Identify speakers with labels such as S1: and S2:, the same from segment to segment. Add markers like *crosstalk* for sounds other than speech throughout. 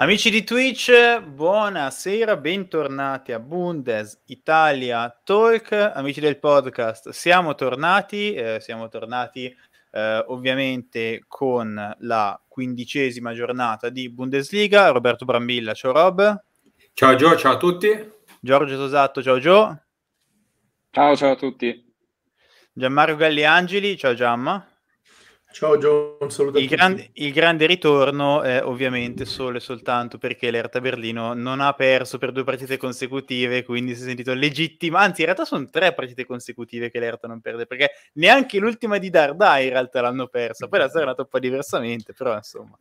S1: Amici di Twitch, buonasera, bentornati a Bundes Italia Talk. Amici del podcast, siamo tornati, eh, siamo tornati eh, ovviamente con la quindicesima giornata di Bundesliga. Roberto Brambilla, ciao Rob. Ciao Gio, ciao a tutti. Giorgio Sosatto, ciao Gio. Ciao, ciao a tutti. Gianmario Galliangeli, ciao Giamma.
S2: Ciao John, un saluto. Il, grande,
S1: il grande ritorno è ovviamente solo e soltanto perché l'Erta Berlino non ha perso per due partite consecutive, quindi si è sentito legittima. Anzi, in realtà sono tre partite consecutive che l'Erta non perde, perché neanche l'ultima di Darda in realtà l'hanno persa. Poi la storia è andata un po' diversamente, però insomma.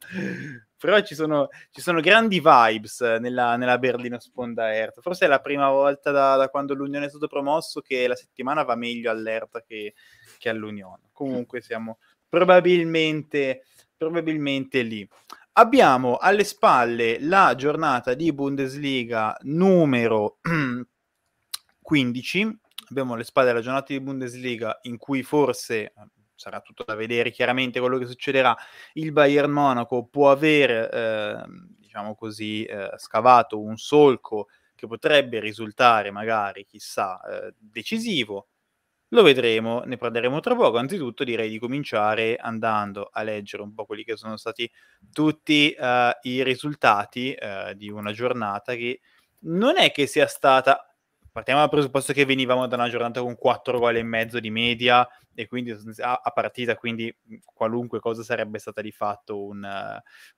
S1: Però ci sono, ci sono grandi vibes nella, nella, Berlino sponda Erta. Forse è la prima volta da, da, quando l'Unione è stato promosso che la settimana va meglio all'Erta che, che all'Unione. Comunque siamo probabilmente, probabilmente lì. Abbiamo alle spalle la giornata di Bundesliga numero 15, *clears throat* abbiamo alle spalle la giornata di Bundesliga in cui forse eh, sarà tutto da vedere chiaramente quello che succederà, il Bayern Monaco può aver, eh, diciamo così, eh, scavato un solco che potrebbe risultare magari, chissà, eh, decisivo lo vedremo, ne parleremo tra poco. Anzitutto direi di cominciare andando a leggere un po' quelli che sono stati tutti uh, i risultati uh, di una giornata che non è che sia stata... Partiamo dal presupposto che venivamo da una giornata con 4 gol e mezzo di media e quindi a, partita, quindi mm, qualunque cosa sarebbe stata di fatto un,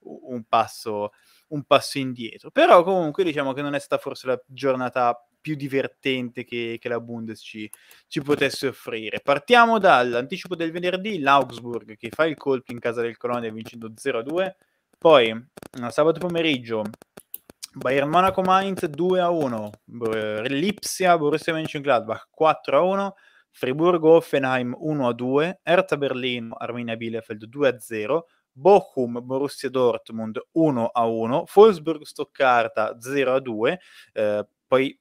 S1: uh, un, passo, un passo indietro. Però comunque diciamo che non è stata forse la giornata più divertente che, che la Bundes ci, ci, potesse offrire. Partiamo dall'anticipo del venerdì, l'Augsburg che fa il colpo in casa del Colonia vincendo 0-2, poi mm, sabato pomeriggio Bayern Monaco Mainz 2-1, Lipsia Borussia Mönchengladbach 4-1, Friburgo Offenheim 1-2, Hertha Berlino Arminia Bielefeld 2-0, Bochum Borussia Dortmund 1-1, Wolfsburg Stoccarda 0-2, eh, poi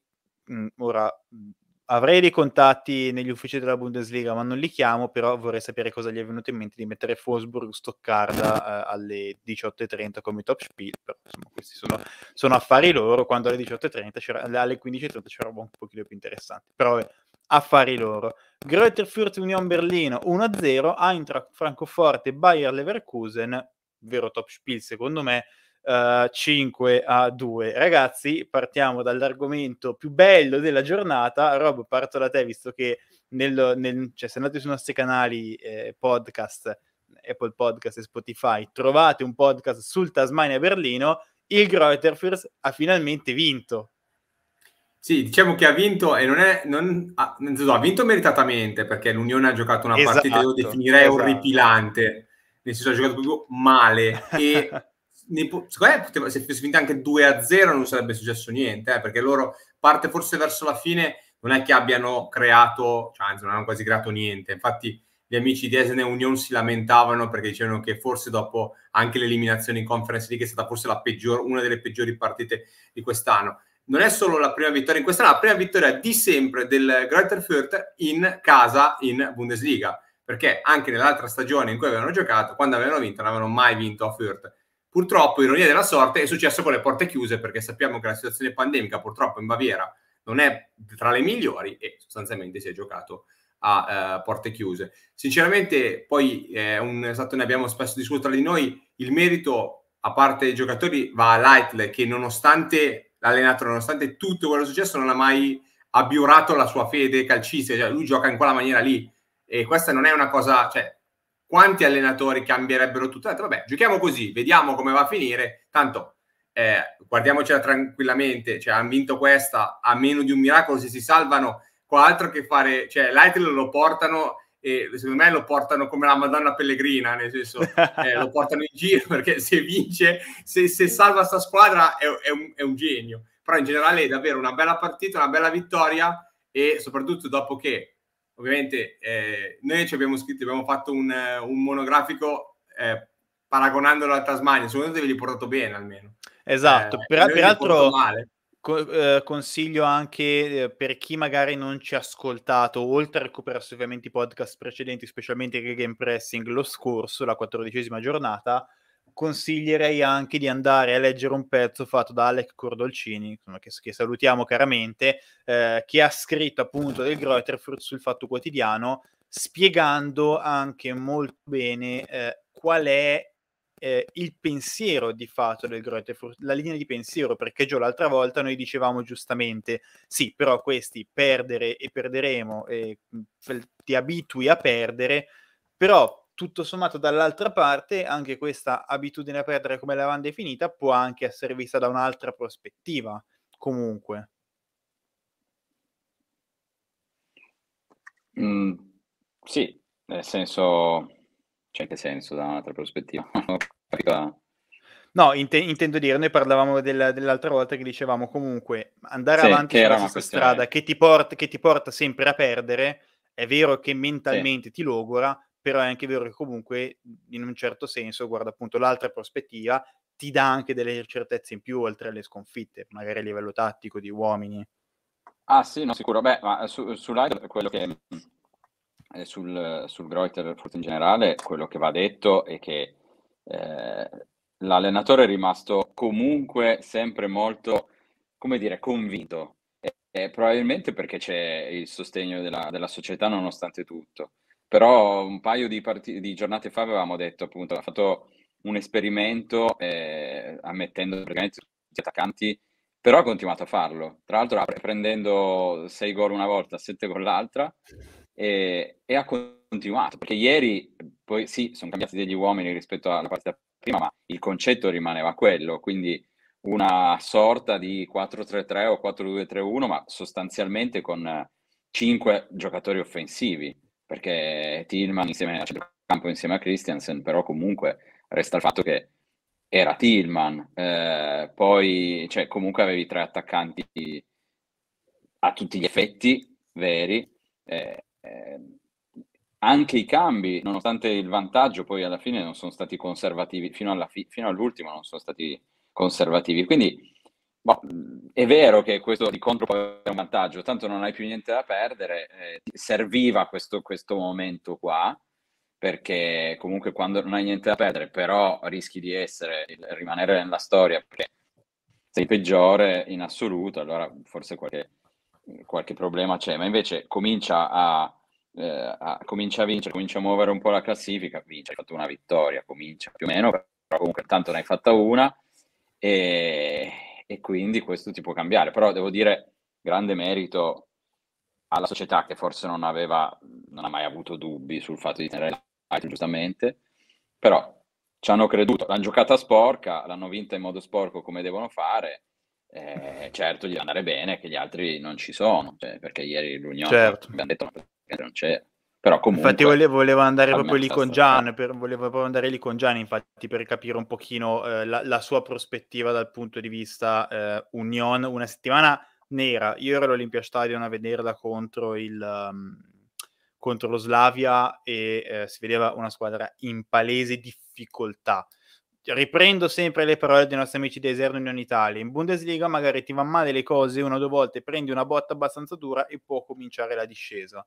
S1: Mhmm, ora mhmm, avrei dei contatti negli uffici della Bundesliga, ma non li chiamo, però vorrei sapere cosa gli è venuto in mente di mettere Fosburg Stoccarda eh, alle 18.30 come top spiel, però insomma questi sono, sono affari loro, quando alle 18.30 alle 15.30 c'era un pochino più interessante, però eh, affari loro. Greuther Fürth Union Berlino 1-0, Eintracht Francoforte Bayer Leverkusen, vero top spiel secondo me, uh, eh, 5 a 2. Ragazzi, partiamo dall'argomento più bello della giornata. Rob, parto da te, visto che nel, nel, cioè, se andate sui nostri canali eh, podcast, Apple Podcast e Spotify, trovate un podcast sul Tasmania Berlino. Il Greuterfürst ha finalmente vinto. Sì, diciamo che ha vinto e non è.
S3: Non, ha, ha, vinto meritatamente perché l'Unione ha giocato una esatto, partita, io esatto, definirei esatto. orripilante. Nel senso, ha giocato proprio male. E *laughs* secondo me poteva, se fosse finita anche 2 a 0 non sarebbe successo niente, eh, perché loro parte forse verso la fine non è che abbiano creato, cioè, anzi non hanno quasi creato niente, infatti gli amici di Esene Union si lamentavano perché dicevano che forse dopo anche l'eliminazione in conference league è stata forse peggior, una delle peggiori partite di quest'anno. Non è solo la prima vittoria in quest'anno, la prima vittoria di sempre del Greuther Fürth in casa in Bundesliga, perché anche nell'altra stagione in cui avevano giocato, quando avevano vinto, non avevano mai vinto a Fürth Purtroppo, ironia della sorte, è successo con le porte chiuse perché sappiamo che la situazione pandemica purtroppo in Baviera non è tra le migliori e sostanzialmente si è giocato a eh, porte chiuse. Sinceramente, poi è, eh, un, è esatto, ne abbiamo spesso discusso tra di noi, il merito a parte dei giocatori va a Lightler che nonostante l'allenatore, nonostante tutto quello che è successo, non ha mai abbiurato la sua fede calcistica, cioè lui gioca in quella maniera lì e questa non è una cosa, cioè, quanti allenatori cambierebbero tutto? Detto, vabbè, giochiamo così, vediamo come va a finire, tanto eh, guardiamocela tranquillamente, cioè hanno vinto questa a meno di un miracolo se si salvano, qua altro che fare, cioè l'Eitel lo portano e secondo me lo portano come la Madonna Pellegrina, nel senso *laughs* eh, lo portano in giro perché se vince, se, se salva sta squadra è, è, un, è un genio, però in generale è davvero una bella partita, una bella vittoria e soprattutto dopo che ovviamente eh, noi ci abbiamo scritto, abbiamo fatto un, eh, un monografico eh, paragonandolo alla Tasmania, secondo te ve li portato bene almeno.
S1: Esatto, eh, per, peraltro co- eh, consiglio anche eh, per chi magari non ci ha ascoltato, oltre a recuperarsi ovviamente i podcast precedenti, specialmente il Game Pressing lo scorso, la quattordicesima giornata, consiglierei anche di andare a leggere un pezzo fatto da Alec Cordolcini, che, che salutiamo caramente, eh, che ha scritto appunto del Greuterfurt sul Fatto Quotidiano, spiegando anche molto bene eh, qual è eh, il pensiero di fatto del Greuterfurt, la linea di pensiero, perché già l'altra volta noi dicevamo giustamente, sì, però questi perdere e perderemo, mm, ti abitui a perdere, però tutto sommato dall'altra parte anche questa abitudine a perdere come l'avevano definita può anche essere vista da un'altra prospettiva comunque
S4: mm, sì nel senso c'è cioè, che senso da un'altra prospettiva *laughs*
S1: No, int- intendo dire, noi parlavamo del, dell'altra volta che dicevamo comunque andare sì, avanti sulla stessa strada che ti, porta, che ti porta sempre a perdere, è vero che mentalmente sì. ti logora, però è anche vero che comunque mhmm, in un certo senso, guarda appunto l'altra prospettiva, ti dà anche delle certezze in più oltre alle sconfitte, magari a livello tattico di uomini.
S4: Ah sì, no, sicuro. Beh, ma su, sull'Aido quello che eh, sul, sul Greuter in generale, quello che va detto è che eh, l'allenatore è rimasto comunque sempre molto, come dire, convinto. E, probabilmente perché c'è il sostegno della, della, società nonostante tutto. Però un paio di, part- di giornate fa avevamo detto appunto, ha fatto un esperimento eh, ammettendo praticamente tutti gli attaccanti, però ha continuato a farlo. Tra l'altro prendendo 6 gol una volta, 7 gol l'altra e, e, ha continuato. Perché ieri, poi sì, sono cambiati degli uomini rispetto alla partita prima, ma il concetto rimaneva quello, quindi una sorta di 4-3-3 o 4-2-3-1, ma sostanzialmente con 5 giocatori offensivi perché Tillman insieme a Campo insieme a Christiansen, però comunque resta il fatto che era Tillman, eh, poi cioè, comunque avevi tre attaccanti a tutti gli effetti veri, eh, eh, anche i cambi, nonostante il vantaggio, poi alla fine non sono stati conservativi, fino, fi- fino all'ultimo non sono stati conservativi, quindi Boh, è vero che questo di contro poi è un vantaggio, tanto non hai più niente da perdere, eh, serviva questo, questo momento qua, perché comunque quando non hai niente da perdere, però rischi di essere, rimanere nella storia, perché sei peggiore in assoluto, allora forse qualche, qualche problema c'è, ma invece comincia a, eh, a, comincia a vincere, comincia a muovere un po' la classifica, vince, hai fatto una vittoria, comincia più o meno, però comunque tanto ne hai fatta una, e e quindi questo ti può cambiare. Però devo dire, grande merito alla società che forse non aveva, non ha mai avuto dubbi sul fatto di tenere Light, giustamente, però ci hanno creduto, l'hanno giocata sporca, l'hanno vinta in modo sporco come devono fare, eh, certo gli deve andare bene che gli altri non ci sono, cioè, perché ieri l'Unione certo. abbiamo detto che non c'era.
S1: Però comunque... Infatti volevo, volevo andare proprio lì con Gian, per, volevo proprio andare lì con Gian, infatti, per capire un pochino eh, la, la, sua prospettiva dal punto di vista eh, Union. Una settimana nera. Io ero all'Olimpia Stadion a vederla contro, il, um, contro lo Slavia e eh, si vedeva una squadra in palese difficoltà. Riprendo sempre le parole dei nostri amici di Eserno Union Italia. In Bundesliga magari ti va male le cose una o due volte, prendi una botta abbastanza dura e può cominciare la discesa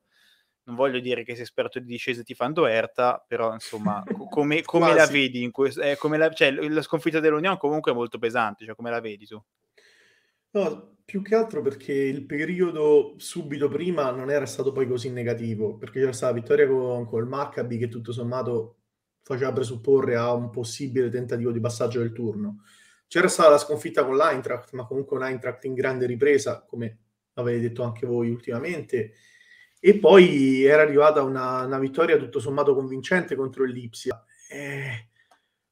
S1: non voglio dire che sei esperto di discese tifando Erta, però insomma, *laughs* come, *laughs* come la vedi in questo? Eh, la, cioè, la sconfitta dell'Unione comunque è molto pesante, cioè come la vedi tu?
S2: No, più che altro perché il periodo subito prima non era stato poi così negativo, perché c'era stata la vittoria con, con il Maccabi che tutto sommato faceva presupporre a un possibile tentativo di passaggio del turno. C'era stata la sconfitta con l'Eintracht, ma comunque un Eintracht in grande ripresa, come avete detto anche voi ultimamente, e poi era arrivata una, una vittoria tutto sommato convincente contro il Lipsia. E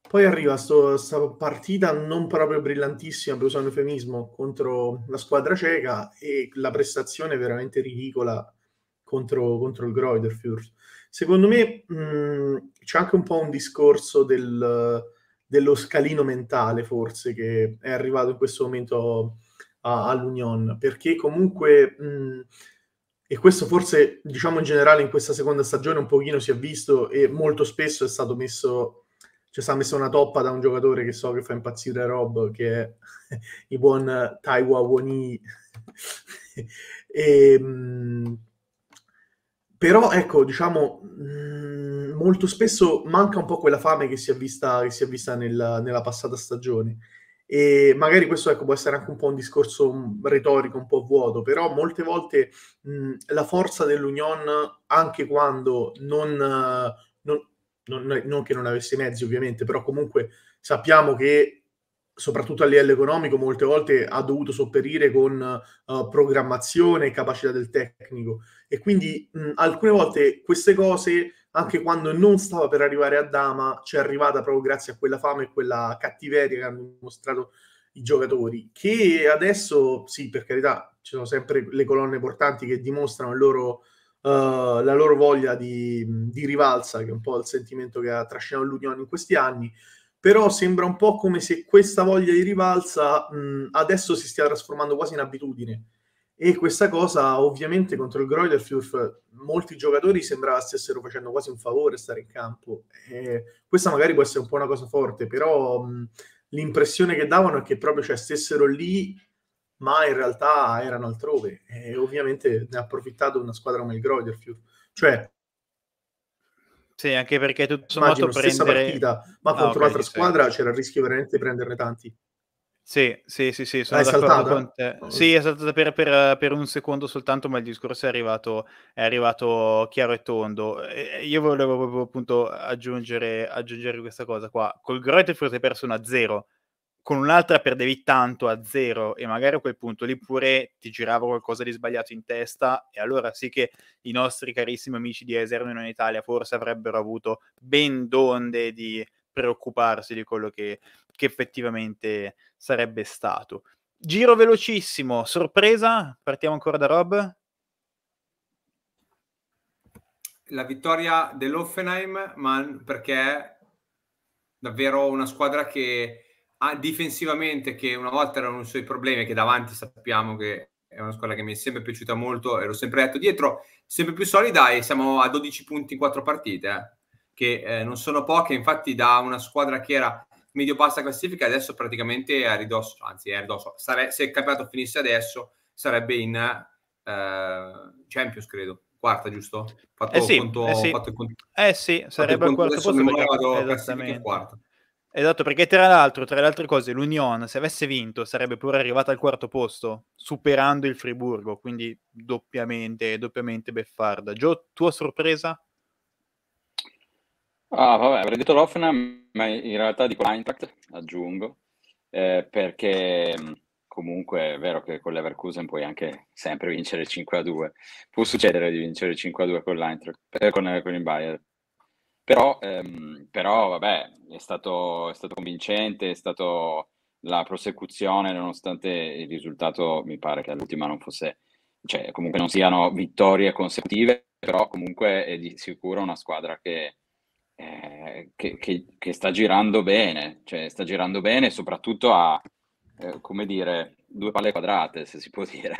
S2: poi arriva questa partita non proprio brillantissima, per usare un eufemismo, contro la squadra cieca e la prestazione veramente ridicola contro, contro il Groiderfurt. Secondo me mh, mm, c'è anche un po' un discorso del, dello scalino mentale, forse, che è arrivato in questo momento all'Union, perché comunque... Mh, mm, e questo forse diciamo in generale in questa seconda stagione un pochino si è visto e molto spesso è stato messo c'è cioè, stata messa una toppa da un giocatore che so che fa impazzire Rob che è *laughs* il buon Taiwa Woni *laughs* e, ehm, però ecco diciamo mm, molto spesso manca un po' quella fame che si è vista, si è vista nella, nella passata stagione e magari questo ecco, può essere anche un po' un discorso mm, retorico, un po' vuoto, però molte volte mh, mm, la forza dell'Union, anche quando eh, non, non, non, non che non avesse mezzi ovviamente, però comunque sappiamo che soprattutto a livello economico, molte volte ha dovuto sopperire con uh, programmazione e capacità del tecnico. E quindi mh, mm, alcune volte queste cose anche quando non stava per arrivare a Dama, ci è arrivata proprio grazie a quella fame e quella cattiveria che hanno mostrato i giocatori, che adesso, sì, per carità, ci sono sempre le colonne portanti che dimostrano loro, uh, la loro voglia di, di, rivalsa, che è un po' il sentimento che ha trascinato l'Unione in questi anni, però sembra un po' come se questa voglia di rivalsa mh, adesso si stia trasformando quasi in abitudine e questa cosa ovviamente contro il Groiderfjurf molti giocatori sembrava stessero facendo quasi un favore stare in campo. E questa magari può essere un po' una cosa forte, però mh, l'impressione che davano è che proprio cioè, stessero lì, ma in realtà erano altrove. E ovviamente ne ha approfittato una squadra come il Groiderfjurf.
S1: Cioè, sì, anche perché tutto sommato prendere... stessa partita, ma ah, contro okay, l'altra squadra
S2: c'era il rischio veramente di prenderne tanti. Sì, sì, sì, sì sono d'accordo con te. Sì,
S1: è saltata per, per, per, un secondo soltanto, ma il discorso è arrivato, è arrivato chiaro e tondo. io volevo proprio appunto aggiungere, aggiungere questa cosa qua. Col Greuterfurt hai perso una 0, con un'altra perdevi tanto a 0 e magari a quel punto lì pure ti girava qualcosa di sbagliato in testa e allora sì che i nostri carissimi amici di Esermino in Italia forse avrebbero avuto ben donde di preoccuparsi di quello che, che effettivamente sarebbe stato. Giro velocissimo, sorpresa, partiamo ancora da Rob.
S3: La vittoria dell'Offenheim, ma perché davvero una squadra che ha difensivamente, che una volta erano i suoi problemi, che davanti sappiamo che è una squadra che mi è sempre piaciuta molto e l'ho sempre detto dietro, sempre più solida e siamo a 12 punti in quattro partite, eh, che eh, non sono poche, infatti da una squadra che era medio bassa classifica, adesso praticamente è a ridosso, anzi è a ridosso, sare- se il campionato finisse adesso sarebbe in eh, Champions, credo, quarta, giusto? Fatto eh sì, conto, eh sì. Fatto conto,
S1: eh sì, sarebbe al quarto posto perché, vado esatto, Quarta. Esatto, perché tra l'altro, tra le altre cose, l'Union, se avesse vinto, sarebbe pure arrivata al quarto posto, superando il Friburgo, quindi doppiamente, doppiamente beffarda. Gio, tua sorpresa? Ah, vabbè,
S4: avrei detto Hoffenheim, ma in realtà dico l'Eintracht, aggiungo, eh, perché mm, comunque è vero che con l'Everkusen puoi anche sempre vincere 5-2. Può succedere di vincere 5-2 con l'Eintracht, eh, con, eh, con, il Bayern. Però, ehm, però vabbè, è stato, è stato convincente, è stata la prosecuzione, nonostante il risultato mi pare che all'ultima non fosse, cioè comunque non siano vittorie consecutive, però comunque è di sicuro una squadra che eh, che, che, che, sta girando bene, cioè sta girando bene soprattutto a, eh, come dire, due palle quadrate, se si può dire.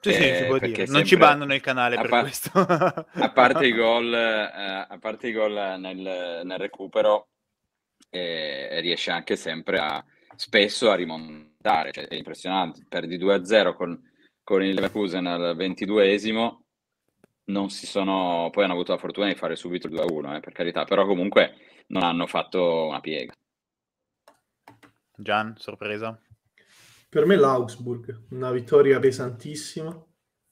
S1: Sì, sì, si può eh, dire. Non ci bannano il
S4: canale per par- questo. *laughs* a parte i *laughs* gol, eh, a parte i gol nel, nel recupero, eh, riesce anche sempre a, spesso a rimontare, cioè, è impressionante, perdi 2-0 con, con il Leverkusen al 22esimo, non si sono, poi hanno avuto la fortuna di fare subito il 2-1, eh, per carità, però comunque
S1: non hanno fatto una piega. Gian, sorpresa?
S2: Per me l'Augsburg, una vittoria pesantissima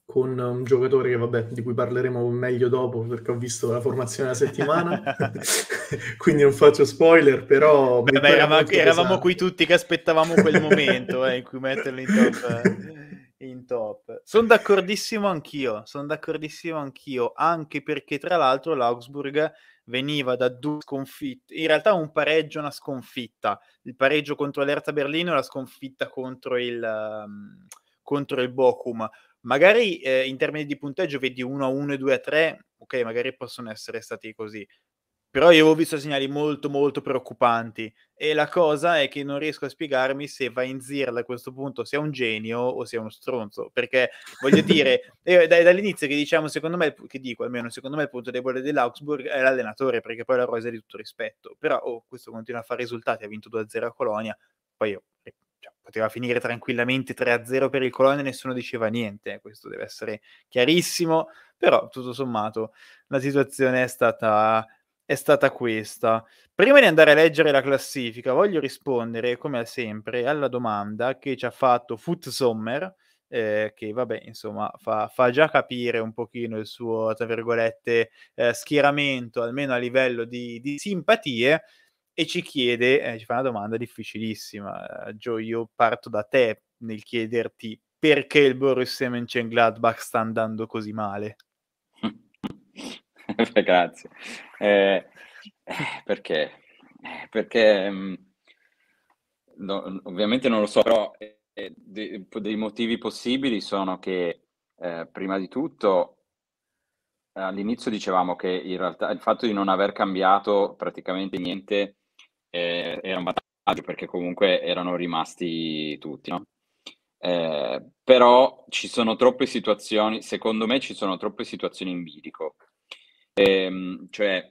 S2: con un giocatore che, vabbè, di cui parleremo meglio dopo perché ho visto la formazione della settimana, *laughs* *laughs* quindi non faccio spoiler, però... Beh, beh, eravamo, eravamo qui tutti che aspettavamo quel momento
S1: eh, in cui metterlo in top. *laughs* in top. Sono d'accordissimo anch'io, sono d'accordissimo anch'io, anche perché tra l'altro l'Augsburg veniva da due sconfitte, in realtà un pareggio e una sconfitta, il pareggio contro l'Erta Berlino e la sconfitta contro il, um, contro il Bochum. Magari eh, in termini di punteggio vedi 1 a 1 e 2 a 3, ok, magari possono essere stati così, però io ho visto segnali molto molto preoccupanti e la cosa è che non riesco a spiegarmi se Vainzierl a questo punto sia un genio o sia uno stronzo, perché voglio dire, *laughs* eh, dall'inizio che diciamo, secondo me, che dico almeno, secondo me il punto debole dell'Augsburg è l'allenatore, perché poi la Rosa è di tutto rispetto, però oh, questo continua a fare risultati, ha vinto 2-0 a Colonia, poi io eh, cioè, poteva finire tranquillamente 3-0 per il Colonia nessuno diceva niente, eh, questo deve essere chiarissimo, però tutto sommato la situazione è stata è stata questa. Prima di andare a leggere la classifica, voglio rispondere, come sempre, alla domanda che ci ha fatto Foot Sommer, eh, che vabbè, insomma, fa, fa, già capire un pochino il suo, tra virgolette, eh, schieramento, almeno a livello di, di simpatie, e ci chiede, eh, ci fa una domanda difficilissima. Gio, io parto da te nel chiederti perché il Borussia Mönchengladbach sta andando così male.
S4: *laughs* Grazie. Eh, eh perché? Eh, perché mm, no, ovviamente non lo so, però eh, dei, dei, motivi possibili sono che eh, prima di tutto all'inizio dicevamo che in realtà il fatto di non aver cambiato praticamente niente eh, era un vantaggio perché comunque erano rimasti tutti, no? Eh, però ci sono troppe situazioni, secondo me ci sono troppe situazioni in bilico Ehm, cioè,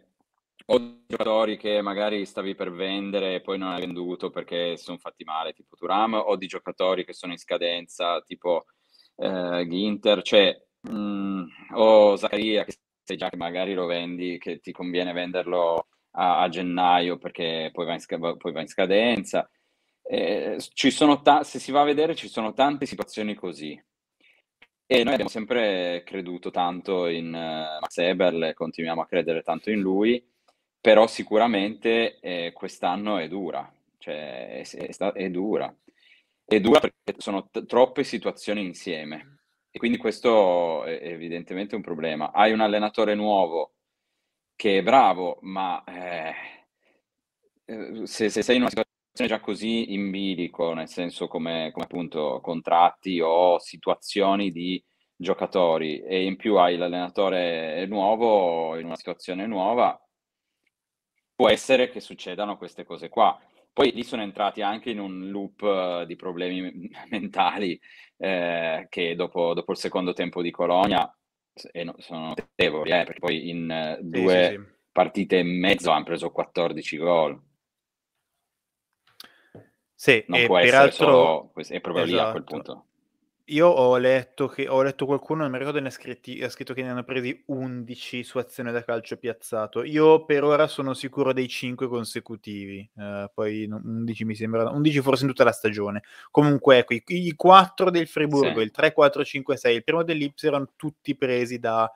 S4: o giocatori che magari stavi per vendere e poi non hai venduto perché sono fatti male, tipo Turam, o di giocatori che sono in scadenza, tipo eh, Ginter, cioè, mh, mm, o Zaccaria, che sai già che magari lo vendi, che ti conviene venderlo a, a gennaio perché poi va in, sc- poi va in scadenza. Eh, ci sono ta- se si va a vedere, ci sono tante situazioni così. E noi abbiamo sempre creduto tanto in uh, Max Eberl, continuiamo a credere tanto in lui, però sicuramente eh, quest'anno è dura, cioè è, è, sta- è, dura. È dura perché sono t- troppe situazioni insieme e quindi questo è evidentemente un problema. Hai un allenatore nuovo che è bravo, ma eh, eh se, se sei in una situazione sei cioè, già così in bilico, nel senso come, come, appunto contratti o situazioni di giocatori e in più hai l'allenatore nuovo in una situazione nuova, può essere che succedano queste cose qua. Poi lì sono entrati anche in un loop eh, di problemi *laughs* mentali eh, che dopo, dopo, il secondo tempo di Colonia eh, sono notevoli, eh, perché poi in eh, due sì, sì, sì. partite e mezzo hanno preso 14 gol sì, non e può peraltro... essere è proprio esatto. lì a quel esatto. punto.
S1: Io ho letto, che, ho letto qualcuno, non mi ricordo, ne ha, scritti, ha scritto che ne hanno presi 11 su azione da calcio piazzato. Io per ora sono sicuro dei 5 consecutivi, uh, poi 11 mi sembra, 11 forse in tutta la stagione. Comunque ecco, i, i 4 del Friburgo, sì. il 3, 4, 5, 6, il primo dell'Ips erano tutti presi da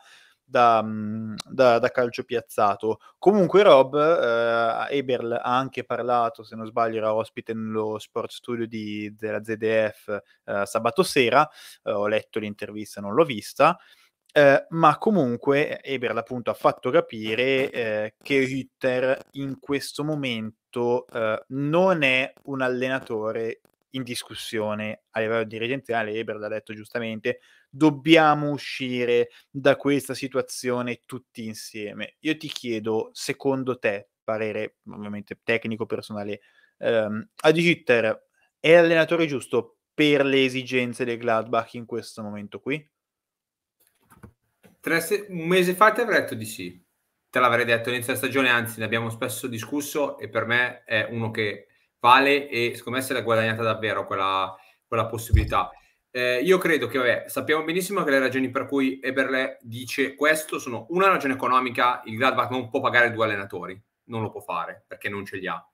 S1: da, mm, da, da calcio piazzato. Comunque Rob, eh, Eberl ha anche parlato, se non sbaglio era ospite nello sport studio di, della ZDF eh, sabato sera, eh, ho letto l'intervista, non l'ho vista, eh, ma comunque Eberl appunto ha fatto capire eh, che Hütter in questo momento eh, non è un allenatore in discussione a livello dirigenziale, Eber l'ha detto giustamente, dobbiamo uscire da questa situazione tutti insieme. Io ti chiedo, secondo te, parere ovviamente tecnico, personale, ehm, a Digiter è l'allenatore giusto per le esigenze del Gladbach in questo momento qui? Se- un mese fa ti avrei detto di sì,
S3: te l'avrei detto all'inizio della stagione, anzi ne abbiamo spesso discusso e per me è uno che vale e secondo me se l'è guadagnata davvero quella, quella possibilità. Eh, io credo che, vabbè, sappiamo benissimo che le ragioni per cui Eberle dice questo sono una ragione economica, il Gladbach non può pagare due allenatori, non lo può fare perché non ce li ha.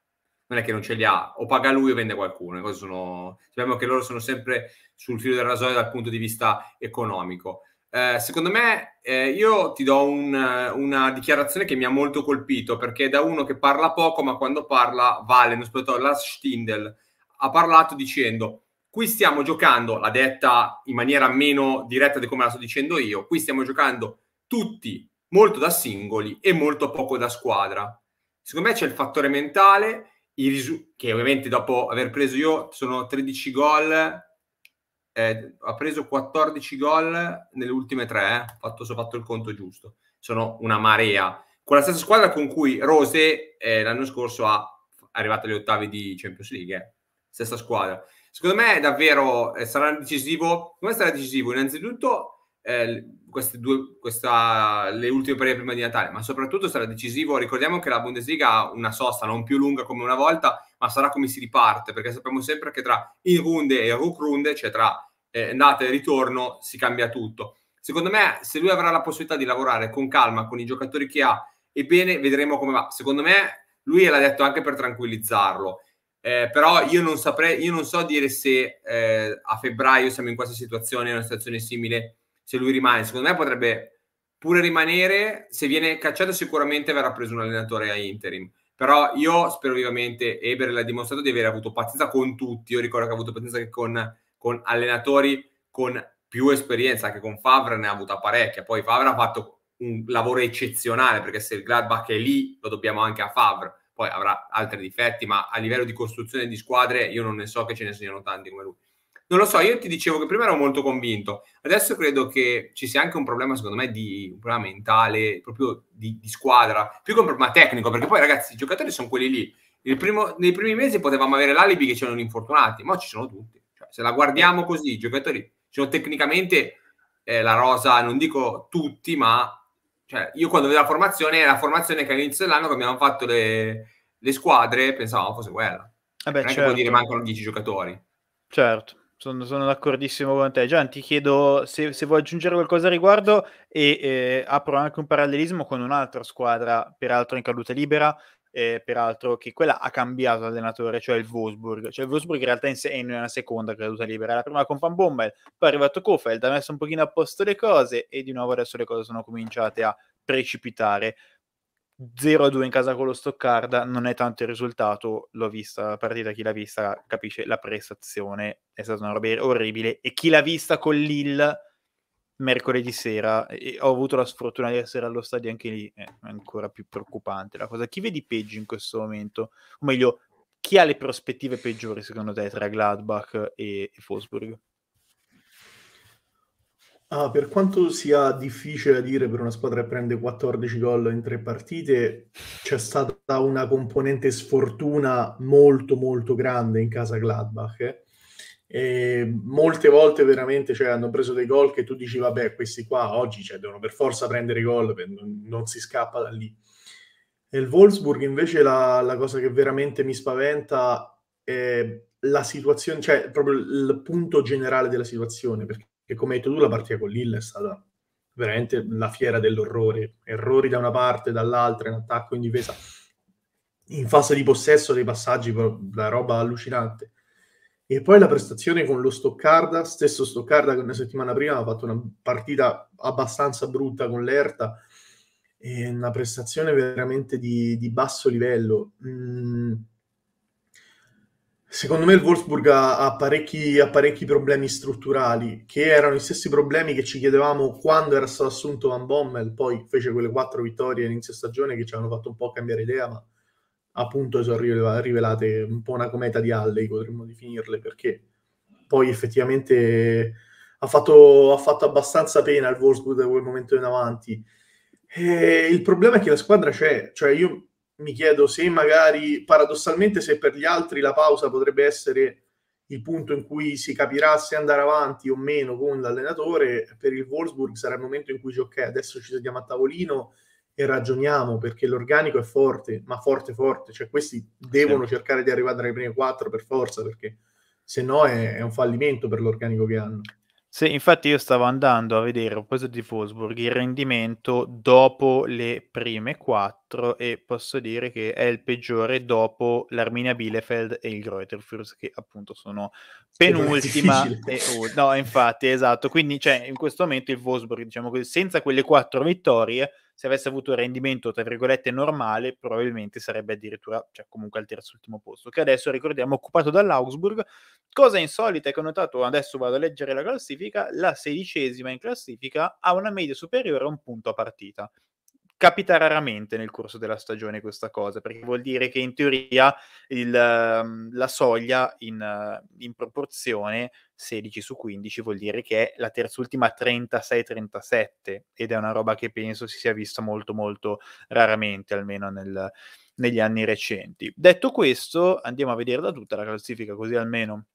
S3: Non è che non ce li ha, o paga lui o vende qualcuno. Sono... Sappiamo che loro sono sempre sul filo del rasoio dal punto di vista economico. Eh, secondo me, eh, io ti do un, eh, una dichiarazione che mi ha molto colpito perché da uno che parla poco, ma quando parla vale. Non spettatore, Lars Stindl ha parlato dicendo: Qui stiamo giocando, l'ha detta in maniera meno diretta di come la sto dicendo io. Qui stiamo giocando tutti molto da singoli e molto poco da squadra. Secondo me c'è il fattore mentale, risu- che ovviamente dopo aver preso io sono 13 gol, eh, ha preso 14 gol nelle ultime tre, eh, fatto, se ho fatto il conto giusto. Sono una marea. Con la stessa squadra con cui Rose eh, l'anno scorso ha arrivato agli ottavi di Champions League. Eh. Stessa squadra. Secondo me è davvero eh, sarà decisivo. Come sarà decisivo? Innanzitutto eh, queste due, questa, le ultime partite prima di Natale, ma soprattutto sarà decisivo. Ricordiamo che la Bundesliga ha una sosta non più lunga come una volta, ma sarà come si riparte, perché sappiamo sempre che tra in runde e Ruck runde, cioè tra eh, andata e ritorno si cambia tutto. Secondo me, se lui avrà la possibilità di lavorare con calma con i giocatori che ha e bene, vedremo come va. Secondo me, lui l'ha detto anche per tranquillizzarlo. Eh, però io non saprei, io non so dire se eh, a febbraio siamo in questa situazione, una situazione simile, se lui rimane. Secondo me potrebbe pure rimanere, se viene cacciato sicuramente verrà preso un allenatore a interim. Però io spero vivamente, Eber l'ha dimostrato di aver avuto pazienza con tutti, io ricordo che ha avuto pazienza anche con con allenatori con più esperienza, anche con Favre ne ha avuta parecchia, poi Favre ha fatto un lavoro eccezionale, perché se il Gladbach è lì lo dobbiamo anche a Favre, poi avrà altri difetti, ma a livello di costruzione di squadre io non ne so che ce ne siano tanti come lui. Non lo so, io ti dicevo che prima ero molto convinto, adesso credo che ci sia anche un problema, secondo me, di un problema mentale, proprio di, di squadra, più che un problema tecnico, perché poi ragazzi i giocatori sono quelli lì. Primo, nei primi mesi potevamo avere l'alibi che c'erano infortunati, ma ci sono tutti. Cioè, se la guardiamo così, i giocatori, cioè, tecnicamente eh, la rosa, non dico tutti, ma cioè, io quando vedo la formazione, la formazione che all'inizio dell'anno che abbiamo fatto le, le squadre, pensavamo fosse quella.
S1: Eh beh, non certo. è che vuol dire certo. mancano
S3: 10 giocatori.
S1: Certo. Sono, sono, d'accordissimo con te. Gian, ti chiedo se, se vuoi aggiungere qualcosa a riguardo e eh, apro anche un parallelismo con un'altra squadra, peraltro in caduta libera, eh, peraltro che quella ha cambiato allenatore, cioè il Wolfsburg. Cioè il Wolfsburg in realtà è in una seconda caduta libera, la prima con Van Bommel, poi è arrivato Kofeld, ha messo un pochino a posto le cose e di nuovo adesso le cose sono cominciate a precipitare. 0-2 in casa con lo Stoccarda non è tanto il risultato, l'ho vista la partita, chi l'ha vista capisce la prestazione, è stata una roba orribile e chi l'ha vista con Lille mercoledì sera e ho avuto la sfortuna di essere allo stadio anche lì, è ancora più preoccupante la cosa. Chi vedi peggio in questo momento? O meglio, chi ha le prospettive peggiori secondo te tra Gladbach e, e Fosburg?
S2: Ah, per quanto sia difficile da dire per una squadra che prende 14 gol in tre partite, c'è stata una componente sfortuna molto molto grande in casa Gladbach. Eh? E molte volte veramente cioè, hanno preso dei gol che tu dici vabbè questi qua oggi cioè, devono per forza prendere gol non, non, si scappa da lì nel Wolfsburg invece la, la cosa che veramente mi spaventa è la situazione cioè proprio il punto generale della situazione perché come hai detto tu la partita con Lille è stata veramente la fiera dell'orrore errori da una parte, dall'altra in attacco, in difesa in fase di possesso dei passaggi la roba allucinante e poi la prestazione con lo Stoccarda, stesso Stoccarda che una settimana prima ha fatto una partita abbastanza brutta con l'Erta, è una prestazione veramente di, di basso livello. Mm. Secondo me il Wolfsburg ha, ha, parecchi, ha, parecchi, problemi strutturali, che erano i stessi problemi che ci chiedevamo quando era stato assunto Van Bommel, poi fece quelle quattro vittorie all'inizio stagione che ci hanno fatto un po' cambiare idea, ma appunto sono rivelate un po' una cometa di Halley, potremmo definirle, perché poi effettivamente ha fatto, ha fatto abbastanza pena il Wolfsburg da quel momento in avanti. E il problema è che la squadra c'è, cioè io mi chiedo se magari, paradossalmente, se per gli altri la pausa potrebbe essere il punto in cui si capirà se andare avanti o meno con l'allenatore, per il Wolfsburg sarà il momento in cui dice ok, adesso ci sediamo a tavolino e ragioniamo perché l'organico è forte, ma forte forte, cioè questi devono sì. cercare di arrivare tra i primi quattro per forza perché se no è, è, un fallimento per l'organico che hanno.
S1: Sì, infatti io stavo andando a vedere a proposito di Wolfsburg il rendimento dopo le prime quattro e posso dire che è il peggiore dopo l'Arminia Bielefeld e il Greuterfürst che appunto sono penultima. E, oh, no, infatti, esatto. Quindi cioè, in questo momento il Wolfsburg, diciamo così, senza quelle quattro vittorie se avesse avuto il rendimento, tra virgolette, normale, probabilmente sarebbe addirittura, cioè comunque al terzo ultimo posto, che adesso ricordiamo occupato dall'Augsburg. Cosa insolita che ho notato, adesso vado a leggere la classifica, la sedicesima in classifica ha una media superiore a un punto a partita. Capita raramente nel corso della stagione questa cosa, perché vuol dire che in teoria il, ehm, la soglia in, in, proporzione 16 su 15 vuol dire che è la terzultima 36-37 ed è una roba che penso si sia vista molto molto raramente, almeno nel, negli anni recenti. Detto questo, andiamo a vedere da tutta la classifica, così almeno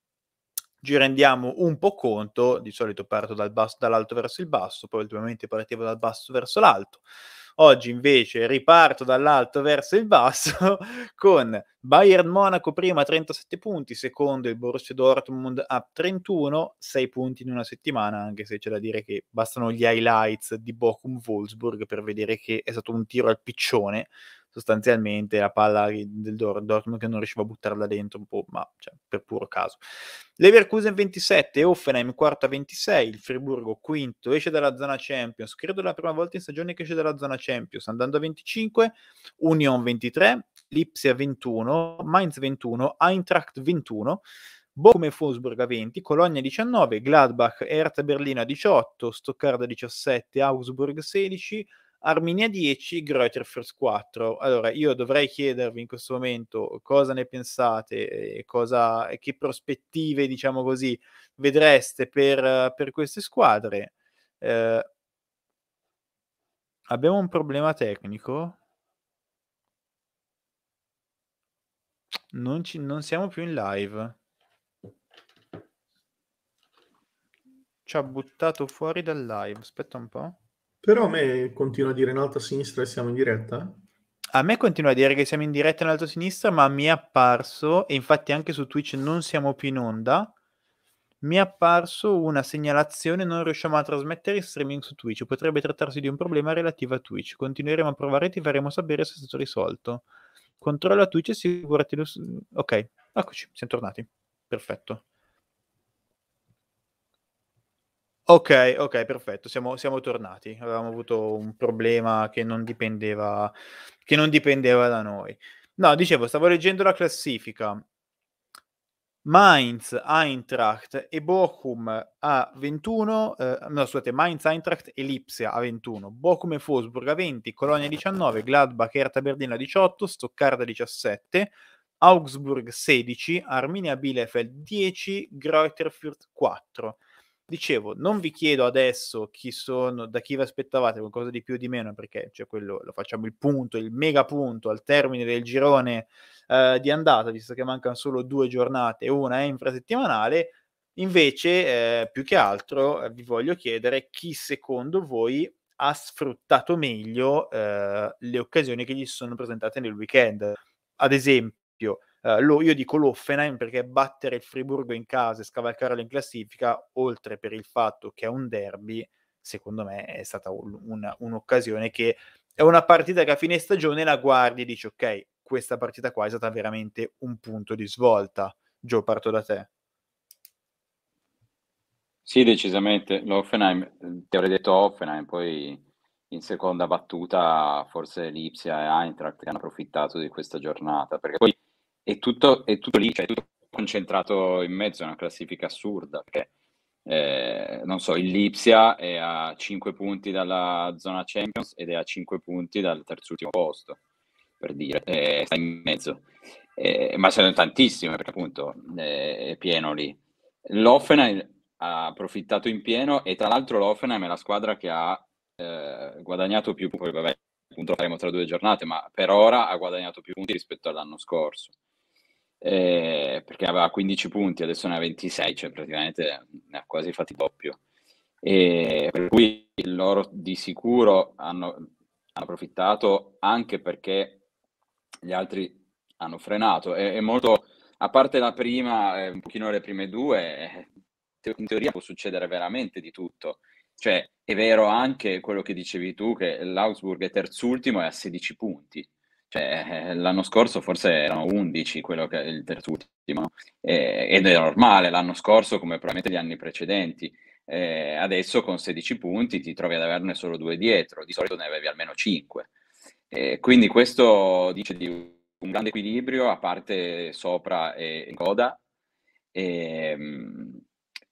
S1: ci rendiamo un po' conto, di solito parto dal basso, dall'alto verso il basso, poi ultimamente partivo dal basso verso l'alto. Oggi invece riparto dall'alto verso il basso *laughs* con Bayern Monaco prima 37 punti, secondo il Borussia Dortmund a 31, 6 punti in una settimana, anche se c'è da dire che bastano gli highlights di Bochum-Wolfsburg per vedere che è stato un tiro al piccione sostanzialmente la palla del Dortmund che non riusciva a buttarla dentro un po', ma cioè, per puro caso. Leverkusen 27, Offenheim quarta 26, il Friburgo quinto, esce dalla zona Champions, credo la prima volta in stagione che esce dalla zona Champions, andando a 25, Union 23, Lipsia 21, Mainz 21, Eintracht 21, Bochum e Wolfsburg a 20, Colonia 19, Gladbach, Hertha Berlino a 18, Stoccarda 17, Augsburg 16, Arminia 10, Greuterfors 4. Allora, io dovrei chiedervi in questo momento cosa ne pensate e, eh, cosa, eh, che prospettive, diciamo così, vedreste per, eh, per queste squadre. Eh, abbiamo un problema tecnico. Non, ci, non siamo più in live. Ci ha buttato fuori dal live. Aspetta un po'. Però a me continua a dire in alto a sinistra che siamo in diretta. A me continua a dire che siamo in diretta in alto a sinistra, ma mi è apparso, e infatti anche su Twitch non siamo più in onda, mi è apparso una segnalazione, non riusciamo a trasmettere streaming su Twitch, potrebbe trattarsi di un problema relativo a Twitch, continueremo a provare e ti faremo sapere se è stato risolto. Controlla Twitch e sicurati lo... Ok, eccoci, siamo tornati. Perfetto. Ok, ok, perfetto, siamo, siamo, tornati. Avevamo avuto un problema che non, dipendeva, che non dipendeva da noi. No, dicevo, stavo leggendo la classifica. Mainz, Eintracht e Bochum a 21, eh, no scusate, Mainz, Eintracht e Lipsia a 21, Bochum e Fosburg a 20, Colonia 19, Gladbach, Hertha Berlina 18, Stoccarda 17, Augsburg 16, Arminia Bielefeld 10, Greuterfurt 4. Dicevo, non vi chiedo adesso chi sono, da chi vi aspettavate qualcosa di più o di meno, perché cioè, quello, lo facciamo il punto, il mega punto al termine del girone eh, di andata, visto che mancano solo due giornate, una è infrasettimanale. Invece, eh, più che altro, eh, vi voglio chiedere chi secondo voi ha sfruttato meglio eh, le occasioni che gli sono presentate nel weekend. Ad esempio, Uh, lo, io dico l'Offenheim perché battere il Friburgo in casa e scavalcarlo in classifica, oltre per il fatto che è un derby, secondo me è stata un, un, un'occasione che è una partita che a fine stagione la guardi e dici ok, questa partita qua è stata veramente un punto di svolta. Gio, parto da te.
S4: Sì, decisamente. L'Offenheim, mm, ti avrei detto Offenheim, poi in seconda battuta forse Lipsia e Eintracht che hanno approfittato di questa giornata, perché poi è tutto, è tutto lì, cioè è tutto concentrato in mezzo, è una classifica assurda, perché eh, non so, il Lipsia è a 5 punti dalla zona Champions ed è a 5 punti dal terzultimo posto, per dire, eh, sta in mezzo. Eh, ma sono tantissime perché appunto è pieno lì. L'Offenheim ha approfittato in pieno e tra l'altro l'Offenheim è la squadra che ha eh, guadagnato più punti, poi vabbè, appunto lo faremo tra due giornate, ma per ora ha guadagnato più punti rispetto all'anno scorso eh, perché aveva 15 punti, adesso ne ha 26, cioè praticamente ne ha quasi fatti doppio. E per cui loro di sicuro hanno, hanno approfittato anche perché gli altri hanno frenato. È, è molto, a parte la prima, un pochino le prime due, eh, in teoria può succedere veramente di tutto. Cioè, è vero anche quello che dicevi tu, che l'Augsburg è terzultimo e ha 16 punti. Cioè, eh, l'anno scorso forse erano 11 quello che è il terzultimo, eh, ed è normale l'anno scorso come probabilmente gli anni precedenti. Eh, adesso con 16 punti ti trovi ad averne solo due dietro, di solito ne avevi almeno 5. Eh, quindi questo dice di un grande equilibrio a parte sopra e in coda, e, ehm,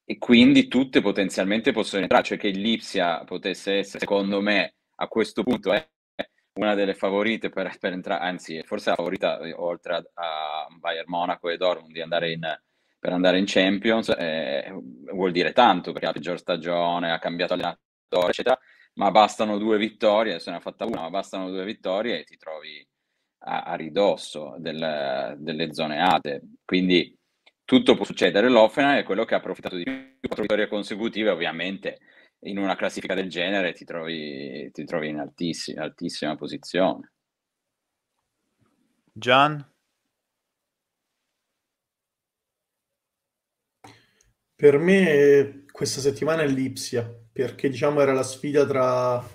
S4: e quindi tutte potenzialmente possono entrare, cioè che Lipsia potesse essere, secondo me, a questo punto è eh, una delle favorite per, per entrare, anzi forse la favorita eh, oltre a, a Bayern Monaco e Dortmund di andare in, per andare in Champions, eh, vuol dire tanto perché ha la peggior stagione, ha cambiato allenatore, eccetera, ma bastano due vittorie, se ne ha fatta una, ma bastano due vittorie e ti trovi a, a ridosso del, delle zone ate. Quindi tutto può succedere, l'Offenheim è quello che ha approfittato di più, quattro vittorie consecutive ovviamente in una classifica del genere ti trovi, ti trovi in altissima, altissima posizione.
S1: Gian?
S2: Per me eh, questa settimana è l'Ipsia, perché diciamo era la sfida tra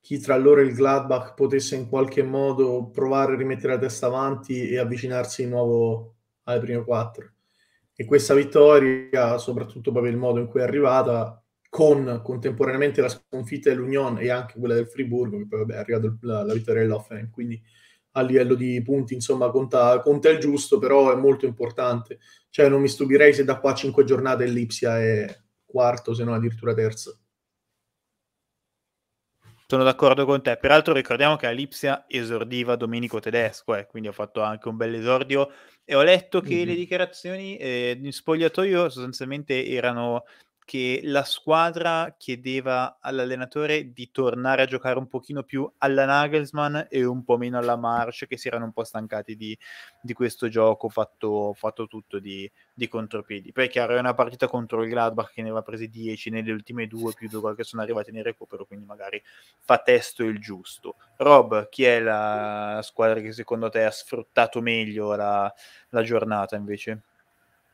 S2: chi tra loro e il Gladbach potesse in qualche modo provare a rimettere la testa avanti e avvicinarsi di nuovo alle prime quattro. E questa vittoria, soprattutto proprio il modo in cui è arrivata, con contemporaneamente la sconfitta dell'Union e anche quella del Friburgo, che poi vabbè, è arrivata la, la vittoria dell'Offen, quindi a livello di punti, insomma, conta, conta, il giusto, però è molto importante. Cioè, non mi stupirei se da qua a cinque giornate Lipsia è quarto, se non addirittura terzo.
S1: Sono d'accordo con te. Peraltro ricordiamo che a Lipsia esordiva Domenico Tedesco, eh, quindi ho fatto anche un bel esordio e ho letto che mm-hmm. le dichiarazioni eh, in spogliatoio sostanzialmente erano che la squadra chiedeva all'allenatore di tornare a giocare un pochino più alla Nagelsmann e un po' meno alla March, che si erano un po' stancati di, di questo gioco fatto, fatto tutto di, di, contropiedi. Poi è chiaro, è una partita contro il Gladbach che ne aveva presi 10 nelle ultime due, più due che sono arrivati nel recupero, quindi magari fa testo il giusto. Rob, chi è la squadra che secondo te ha sfruttato meglio la, la giornata invece?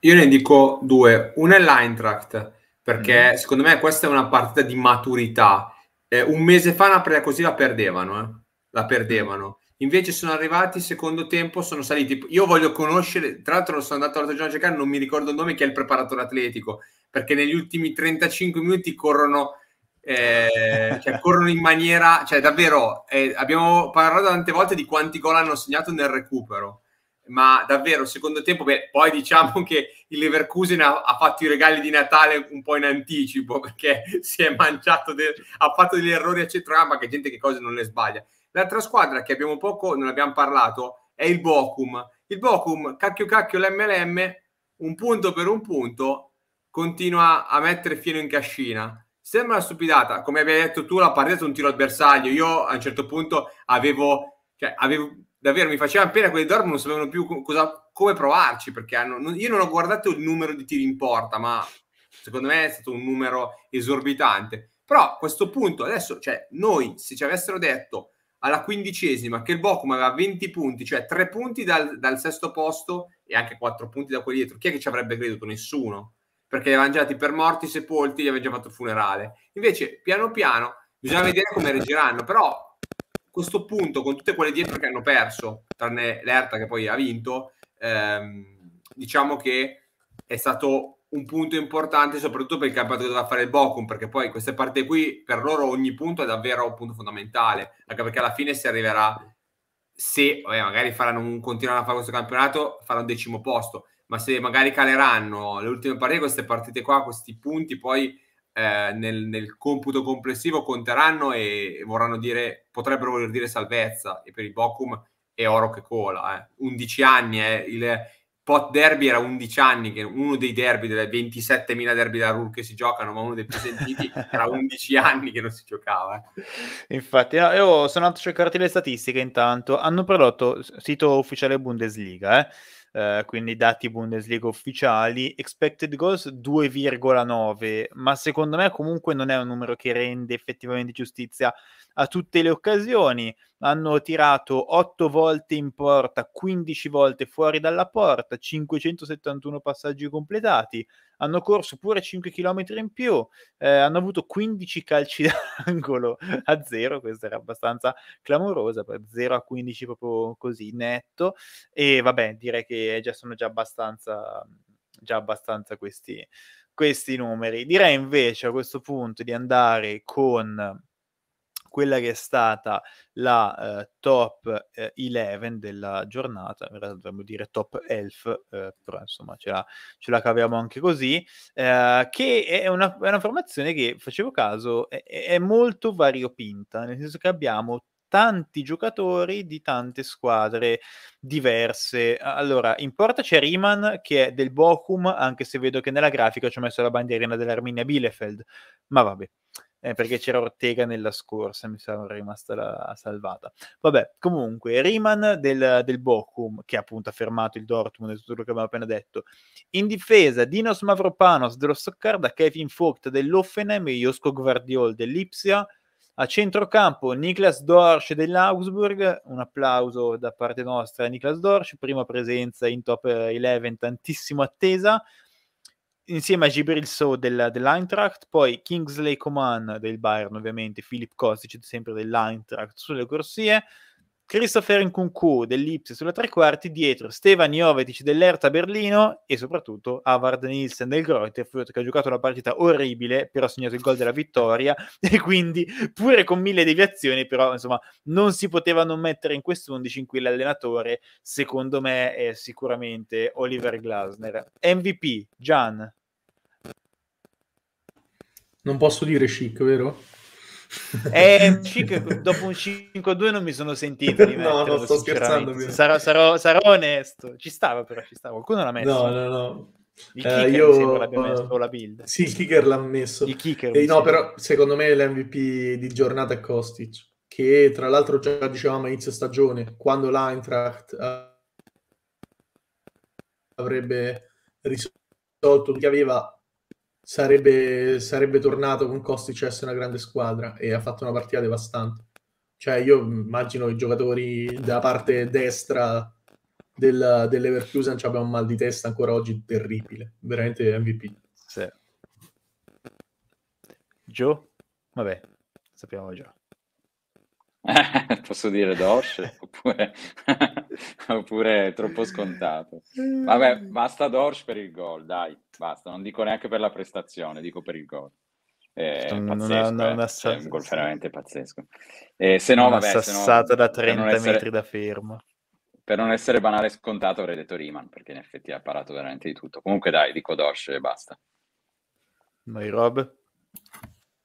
S3: Io ne dico due. Una è l'Eintracht perché mm-hmm. secondo me questa è una partita di maturità. Eh, un mese fa Napoli così la perdevano, eh? la perdevano. Invece sono arrivati, secondo tempo, sono saliti. Io voglio conoscere, tra l'altro sono andato l'altro giorno a cercare, non mi ricordo il nome, che è il preparatore atletico, perché negli ultimi 35 minuti corrono, eh, cioè, corrono in maniera, cioè davvero, eh, abbiamo parlato tante volte di quanti gol hanno segnato nel recupero ma davvero secondo tempo, beh, poi diciamo che il Leverkusen ha, ha, fatto i regali di Natale un po' in anticipo perché *laughs* si è mangiato, del, ha fatto degli errori a centrocampo che gente che cose non le sbaglia. L'altra squadra che abbiamo poco, non abbiamo parlato, è il Bochum. Il Bochum, cacchio cacchio l'MLM, un punto per un punto, continua a mettere fieno in cascina. Sembra una stupidata, come avevi detto tu, la partita è un tiro al bersaglio. Io a un certo punto avevo, cioè, avevo davvero mi faceva pena quelli di Dortmund non sapevano più cosa, come provarci perché hanno, io non ho guardato il numero di tiri in porta ma secondo me è stato un numero esorbitante però a questo punto adesso cioè noi se ci avessero detto alla quindicesima che il Bochum aveva 20 punti cioè 3 punti dal, dal sesto posto e anche 4 punti da quelli dietro chi è che ci avrebbe creduto? Nessuno perché li avevano già per morti, sepolti, gli avevano già fatto il funerale invece piano piano bisogna vedere come reggeranno però questo punto, con tutte quelle dietro che hanno perso, tranne l'Erta che poi ha vinto, ehm, diciamo che è stato un punto importante soprattutto per il campionato che doveva fare il Bocum, perché poi queste parti qui, per loro ogni punto è davvero un punto fondamentale, anche perché alla fine si arriverà, se vabbè, magari faranno un, continueranno a fare questo campionato, faranno decimo posto, ma se magari caleranno le ultime partite, queste partite qua, questi punti, poi eh, nel, nel, computo complessivo conteranno e vorranno dire, potrebbero voler dire salvezza, e per il Bochum è oro che cola. Eh. 11 anni, eh. il pot derby era 11 anni, che uno dei derby, delle 27.000 derby da RUR che si giocano, ma uno dei più sentiti *laughs* era 11 anni che non si giocava.
S1: Eh. Infatti, no, ah, io sono andato a cercarti le statistiche intanto, hanno prodotto, sito ufficiale Bundesliga, eh eh, quindi dati Bundesliga ufficiali, expected goals 2,9, ma secondo me comunque non è un numero che rende effettivamente giustizia a tutte le occasioni hanno tirato 8 volte in porta, 15 volte fuori dalla porta, 571 passaggi completati, hanno corso pure 5 km in più, eh, hanno avuto 15 calci *laughs* d'angolo a zero, questa era abbastanza clamorosa, 0 a 15 proprio così netto, e vabbè direi che già sono già abbastanza, già abbastanza questi, questi numeri. Direi invece a questo punto di andare con quella che è stata la eh, top eh, 11 della giornata, in realtà dovremmo dire top 11, eh, però insomma ce la, ce la, caviamo anche così, ehm, che è una, è una, formazione che, facevo caso, è, è molto variopinta, nel senso che abbiamo tanti giocatori di tante squadre diverse. Allora, in porta c'è Riemann che è del Bochum, anche se vedo che nella grafica ci ho messo la bandierina dell'Arminia Bielefeld, ma vabbè eh, perché c'era Ortega nella scorsa, mi sono rimasta la, salvata. Vabbè, comunque, Riemann del, del Bochum, che appunto ha fermato il Dortmund e tutto quello che abbiamo appena detto, in difesa Dinos Mavropanos dello Stoccarda, Kevin Vogt dell'Offenheim e Josco Guardiol dell'Ipsia, a centrocampo Niklas Dorsch dell'Augsburg, un applauso da parte nostra a Niklas Dorsch, prima presenza in top 11, eh, tantissimo attesa, insieme a Gibril So del, dell'Eintracht, poi Kingsley Coman del Bayern ovviamente, Philip Kostic sempre dell'Eintracht sulle corsie, Christopher Nkunku dell'Ips sulla tre quarti, dietro Stevan Jovetic dell'Erta Berlino e soprattutto Havard Nielsen del Groiter, che ha giocato una partita orribile, però ha segnato il gol della vittoria *laughs* e quindi pure con mille deviazioni, però insomma non si poteva non mettere in quest'11 in cui l'allenatore secondo me è sicuramente Oliver Glasner. MVP, Gian.
S2: Non posso dire chic, vero? *laughs*
S1: Eh, dopo un 5-2 non mi sono sentito di *laughs* metterlo, No, non sto scherzando. Sarò, sarò, sarò, onesto. Ci stava però, ci stava. Qualcuno l'ha messo. No, no, no. Il eh, kicker eh, io... messo la build.
S2: Sì, il kicker l'ha messo. Il kicker, eh, no, però secondo me l'MVP di giornata è Kostic, che tra l'altro già dicevamo a inizio stagione, quando l'Eintracht eh, avrebbe risolto che aveva sarebbe, sarebbe tornato con Kostic a essere una grande squadra e ha fatto una partita devastante. Cioè, io immagino i giocatori della parte destra del, dell'Everkusen cioè abbiamo un mal di testa ancora oggi terribile, veramente MVP. Sì.
S1: Joe? Vabbè, sappiamo già.
S4: *laughs* posso dire Dorsch oppure, *laughs* oppure troppo scontato. Vabbè, basta Dorsch per il gol, dai. Basta, non dico neanche per la prestazione, dico per il gol. È non, pazzesco, non, non eh. cioè, un gol veramente pazzesco. E eh, se no, non vabbè, sassato da 30 essere, metri
S1: da fermo.
S4: Per non essere banale scontato avrei detto Riman perché in effetti ha parato veramente di tutto. Comunque dai, dico Dosh e basta.
S1: Noi Rob?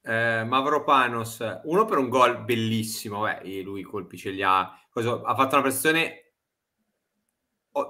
S3: Eh, Mavropanos, uno per un gol bellissimo, beh, lui colpi ce li ha, ha fatto una prestazione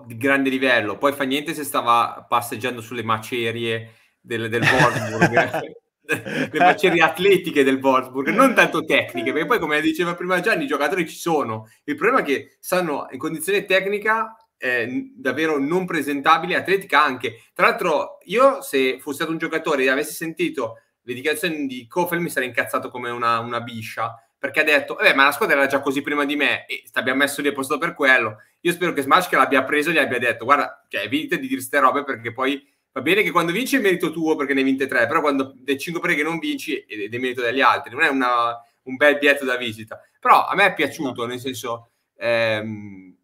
S3: di grande livello. Poi fa niente se stava passeggiando sulle macerie del, del
S1: Wolfsburg.
S3: *laughs* le macerie atletiche del Wolfsburg, non tanto tecniche, perché poi come diceva prima Gianni, i giocatori ci sono. Il problema è che stanno in condizione tecnica eh, davvero non presentabile, atletica anche. Tra l'altro io se fossi stato un giocatore e avessi sentito le dichiarazioni di Kofel mi sarei incazzato come una, una biscia, perché ha detto, Vabbè, eh ma la squadra era già così prima di me e ti abbiamo messo lì apposta per quello. Io spero che Smash che l'abbia preso e gli abbia detto, guarda, cioè, evitate di dire ste robe perché poi va bene che quando vinci è merito tuo perché ne hai vinte tre, però quando dei cinque preghe non vinci è, è merito degli altri, non è una, un bel biglietto da visita. Però a me è piaciuto, nel senso, ehm,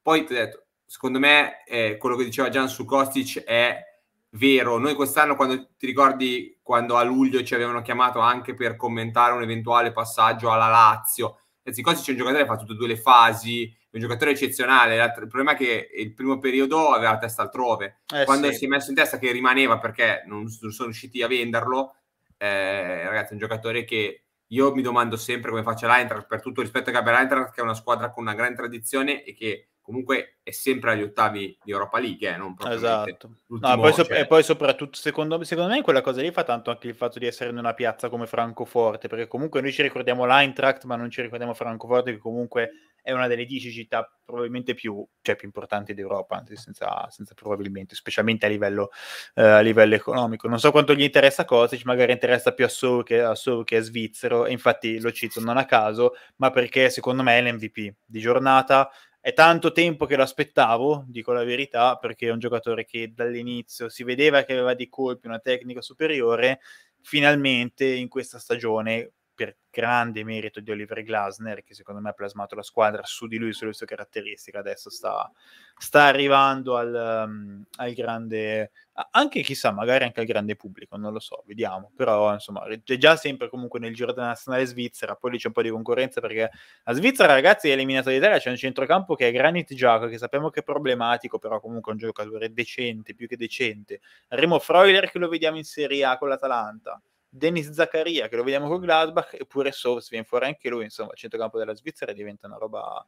S3: poi ti ho detto, secondo me eh, quello che diceva Gian su Kostic è vero. Noi quest'anno, quando ti ricordi, quando a luglio ci avevano chiamato anche per commentare un eventuale passaggio alla Lazio, anzi, quasi c'è un giocatore che fa tutte e due le fasi, un giocatore eccezionale. Il problema è che il primo periodo aveva la testa altrove. Eh, quando sì. si è messo in testa che rimaneva perché non, non sono riusciti a venderlo, eh, ragazzi, è un giocatore che io mi domando sempre come faccia l'Eintracht, per tutto rispetto a Gabriel Eintracht, che è una squadra con una grande tradizione e che comunque è sempre agli ottavi di Europa League, eh, non proprio esatto. No, poi so- cioè... E
S1: poi soprattutto, secondo, secondo, me, quella cosa lì fa tanto anche il fatto di essere in una piazza come Francoforte, perché comunque noi ci ricordiamo l'Eintracht, ma non ci ricordiamo Francoforte, che comunque è una delle dieci città probabilmente più, cioè, più importanti d'Europa, anzi senza, senza probabilmente, specialmente a livello, eh, a livello, economico. Non so quanto gli interessa Kosic, magari interessa più a Sou che a, Sou che a Svizzero, e infatti lo cito non a caso, ma perché secondo me è l'MVP di giornata, è tanto tempo che lo aspettavo, dico la verità, perché è un giocatore che dall'inizio si vedeva che aveva dei colpi una tecnica superiore, finalmente in questa stagione per grande merito di Oliver Glasner, che secondo me ha plasmato la squadra su di lui, sulle sue caratteristiche. Adesso sta, sta arrivando al, um, al, grande, anche chissà, magari anche al grande pubblico, non lo so, vediamo. Però insomma, è già sempre comunque nel giro della nazionale svizzera. Poi lì c'è un po' di concorrenza perché la Svizzera, ragazzi, è eliminata d'Italia. C'è un centrocampo che è Granit Giacomo, che sappiamo che è problematico, però comunque è un giocatore decente, più che decente. Remo Freuler, che lo vediamo in Serie A con l'Atalanta. Denis Zaccaria che lo vediamo con Gladbach eppure Sovs viene fuori anche lui insomma il centrocampo della Svizzera diventa una roba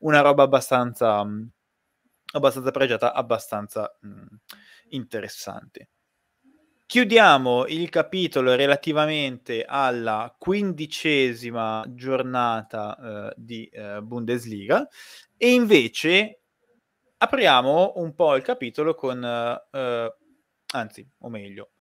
S1: una roba abbastanza mm, abbastanza pregiata abbastanza mh, mm, interessante Chiudiamo il capitolo relativamente alla quindicesima giornata eh, di eh, Bundesliga e invece apriamo un po' il capitolo con, eh, eh anzi, o meglio,